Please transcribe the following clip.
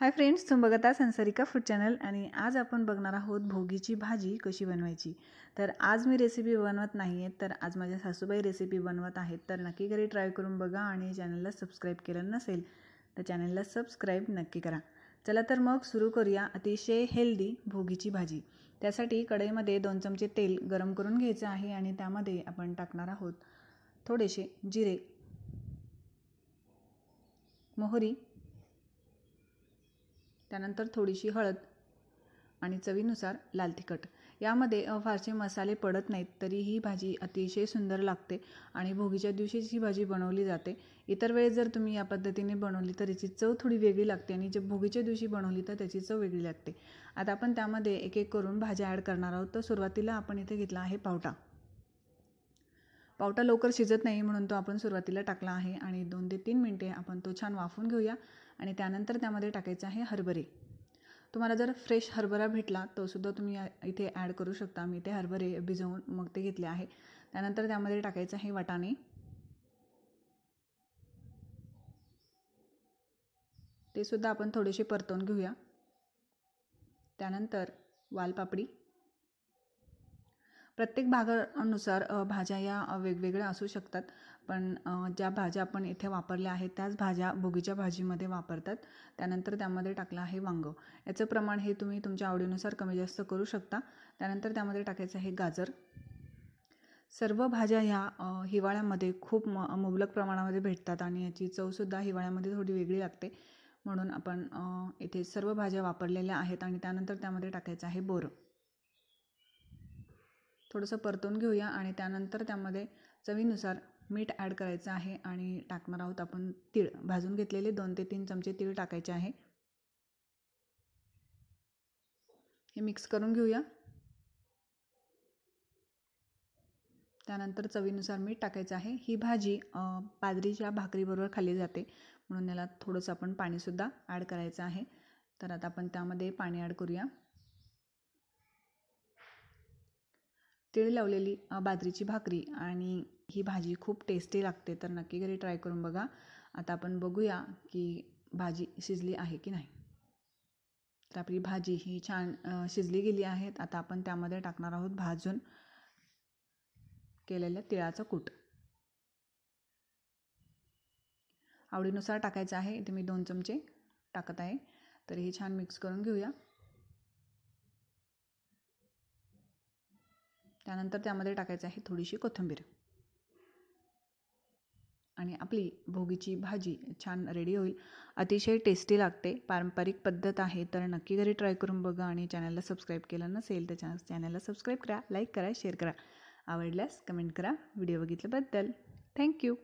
hi friends तुम बघता संसारिका food channel आणि आज आपण बघणार आहोत भोगीची भाजी कशी बनवायची तर आज मी रेसिपी बनवत नाही आहे तर आज माझ्या सासूबाई रेसिपी बनवत आहेत तर नक्की घरी ट्राय करून बघा आणि चॅनलला सबस्क्राईब केलं नसेल तर चॅनलला सबस्क्राईब नक्की करा चला तर मग सुरू करूया अतिशय हेल्दी भोगीची भाजी त्यासाठी कढईमध्ये दोन चमचे तेल गरम करून घ्यायचं आहे आणि त्यामध्ये आपण टाकणार आहोत थोडेसे जिरे मोहरी त्यानंतर थोडीशी हळद आणि चवीनुसार लाल तिखट यामध्ये फारसे मसाले पडत नाहीत तरी ही भाजी अतिशय सुंदर लागते आणि भोगीच्या दिवशीच ही भाजी बनवली जाते इतर वेळेस जर तुम्ही या पद्धतीने बनवली तर याची चव थोडी वेगळी लागते आणि जे भोगीच्या दिवशी बनवली तर त्याची चव वेगळी लागते आता आपण त्यामध्ये एक एक करून भाज्या ॲड करणार आहोत तर सुरुवातीला आपण इथे घेतला आहे पावटा पावटा लवकर शिजत नाही म्हणून तो आपण सुरुवातीला टाकला आहे आणि दोन ते तीन मिनटे आपण तो छान वाफून घेऊया आणि त्यानंतर त्यामध्ये टाकायचं आहे हरभरे तुम्हाला जर फ्रेश हरभरा भेटला तो सुद्धा तुम्ही इथे ॲड करू शकता मी ते हरभरे भिजवून मग ते घेतले आहे त्यानंतर त्यामध्ये टाकायचं आहे वाटाणे ते सुद्धा आपण थोडेसे परतवून घेऊया त्यानंतर वालपापडी प्रत्येक भागानुसार भाज्या या वेगवेगळ्या असू शकतात पण ज्या भाज्या आपण इथे वापरल्या आहेत त्याच भाज्या भोगीच्या भाजीमध्ये वापरतात त्यानंतर त्यामध्ये टाकलं आहे वांग याचं प्रमाण हे तुम्ही तुमच्या आवडीनुसार कमी जास्त करू शकता त्यानंतर त्यामध्ये टाकायचं आहे गाजर सर्व भाज्या ह्या हिवाळ्यामध्ये खूप म मुबलक प्रमाणामध्ये भेटतात आणि याची चवसुद्धा हिवाळ्यामध्ये थोडी वेगळी लागते म्हणून आपण इथे सर्व भाज्या वापरलेल्या आहेत आणि त्यानंतर त्यामध्ये टाकायचं आहे बोरं थोडंसं परतून घेऊया आणि त्यानंतर त्यामध्ये चवीनुसार मीठ ॲड करायचं आहे आणि टाकणार आहोत आपण तीळ भाजून घेतलेले दोन ते तीन चमचे तीळ टाकायचे आहे हे मिक्स करून घेऊया त्यानंतर चवीनुसार मीठ टाकायचं आहे ही भाजी बाजरीच्या भाकरीबरोबर खाल्ली जाते म्हणून याला थोडंसं आपण पाणीसुद्धा ॲड करायचं आहे तर आता आपण त्यामध्ये पाणी ॲड करूया तिळ लावलेली बाजरीची भाकरी आणि ही भाजी खूप टेस्टी लागते तर नक्की घरी ट्राय करून बघा आता आपण बघूया की भाजी शिजली आहे की नाही तर आपली भाजी ही छान शिजली गेली आहे आता आपण त्यामध्ये टाकणार आहोत भाजून केलेलं तिळाचं कूट आवडीनुसार टाकायचं आहे इथे मी दोन चमचे टाकत आहे तर हे छान मिक्स करून घेऊया त्यानंतर त्यामध्ये टाकायचं आहे थोडीशी कोथिंबीर आणि आपली भोगीची भाजी छान रेडी होईल अतिशय टेस्टी लागते पारंपरिक पद्धत आहे तर नक्की घरी ट्राय करून बघा आणि चॅनलला सबस्क्राईब केलं नसेल तर चॅन चॅनलला सबस्क्राईब करा लाईक करा शेअर करा आवडल्यास कमेंट करा व्हिडिओ बघितल्याबद्दल थँक्यू